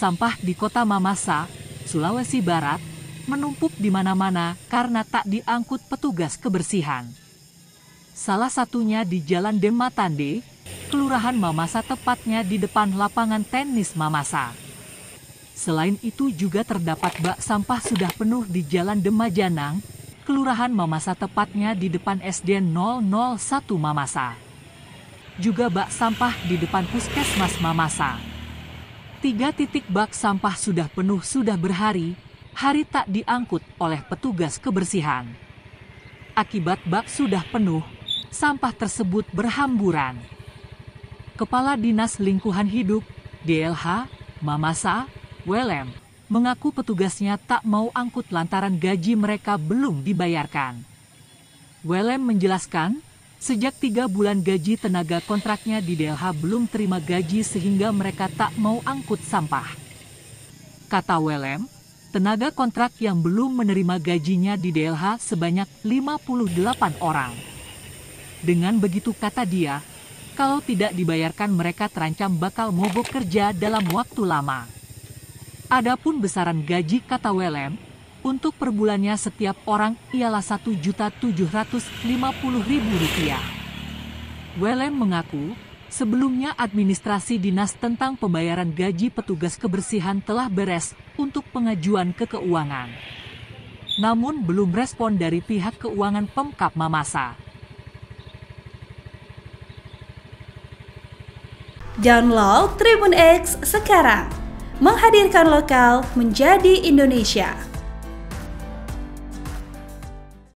sampah di kota Mamasa, Sulawesi Barat, menumpuk di mana-mana karena tak diangkut petugas kebersihan. Salah satunya di Jalan Dematande, Kelurahan Mamasa tepatnya di depan lapangan tenis Mamasa. Selain itu juga terdapat bak sampah sudah penuh di Jalan Demajanang, Kelurahan Mamasa tepatnya di depan SD 001 Mamasa. Juga bak sampah di depan Puskesmas Mamasa. Tiga titik bak sampah sudah penuh sudah berhari, hari tak diangkut oleh petugas kebersihan. Akibat bak sudah penuh, sampah tersebut berhamburan. Kepala Dinas lingkungan Hidup, DLH, Mamasa, Welem, mengaku petugasnya tak mau angkut lantaran gaji mereka belum dibayarkan. Welem menjelaskan, Sejak tiga bulan gaji tenaga kontraknya di DLH belum terima gaji sehingga mereka tak mau angkut sampah. Kata Welem, tenaga kontrak yang belum menerima gajinya di DLH sebanyak 58 orang. Dengan begitu kata dia, kalau tidak dibayarkan mereka terancam bakal mogok kerja dalam waktu lama. Adapun besaran gaji kata Welem, untuk perbulannya setiap orang ialah Rp1.750.000. Welem mengaku, sebelumnya administrasi dinas tentang pembayaran gaji petugas kebersihan telah beres untuk pengajuan ke keuangan. Namun belum respon dari pihak keuangan Pemkap Mamasa. Download Tribun X sekarang. Menghadirkan lokal menjadi Indonesia.